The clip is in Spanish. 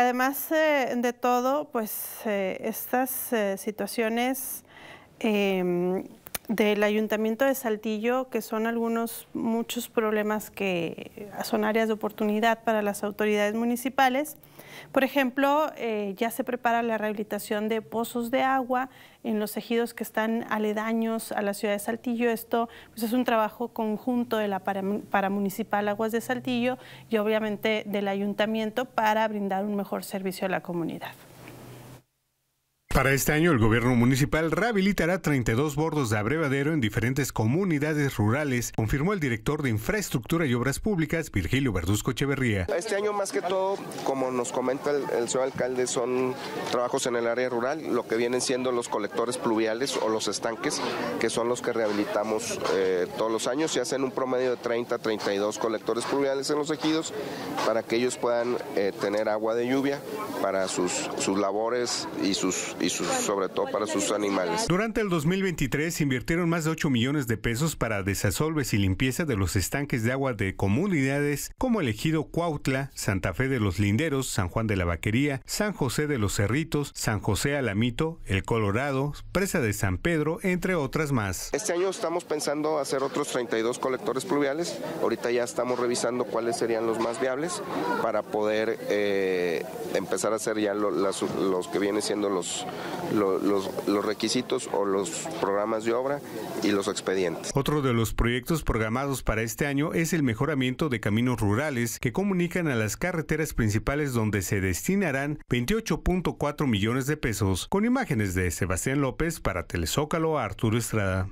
Además eh, de todo, pues eh, estas eh, situaciones em, del Ayuntamiento de Saltillo, que son algunos, muchos problemas que son áreas de oportunidad para las autoridades municipales. Por ejemplo, eh, ya se prepara la rehabilitación de pozos de agua en los ejidos que están aledaños a la ciudad de Saltillo. Esto pues, es un trabajo conjunto de la paramunicipal Aguas de Saltillo y obviamente del ayuntamiento para brindar un mejor servicio a la comunidad. Para este año, el gobierno municipal rehabilitará 32 bordos de abrevadero en diferentes comunidades rurales, confirmó el director de Infraestructura y Obras Públicas, Virgilio Verduzco Echeverría. Este año, más que todo, como nos comenta el, señor alcalde, son trabajos en el área rural, lo que vienen siendo los colectores pluviales o los estanques, que son los que rehabilitamos eh, todos los años. Se hacen un promedio de 30 a 32 colectores pluviales en los ejidos para que ellos puedan eh, tener agua de lluvia para sus, sus labores y sus y sobre todo para sus animales. Durante el 2023 invirtieron más de 8 millones de pesos para desasolves y limpieza de los estanques de agua de comunidades como el ejido Cuautla, Santa Fe de los Linderos, San Juan de la Vaquería, San José de los Cerritos, San José Alamito, El Colorado, Presa de San Pedro, entre otras más. Este año estamos pensando hacer otros 32 colectores pluviales. Ahorita ya estamos revisando cuáles serían los más viables para poder eh, empezar a hacer ya los que vienen siendo los, los, requisitos o los programas de obra y los expedientes. Otro de los proyectos programados para este año es el mejoramiento de caminos rurales que comunican a las carreteras principales donde se destinarán 28.4 millones de pesos, con imágenes de Sebastián López para Telezócalo Arturo Estrada.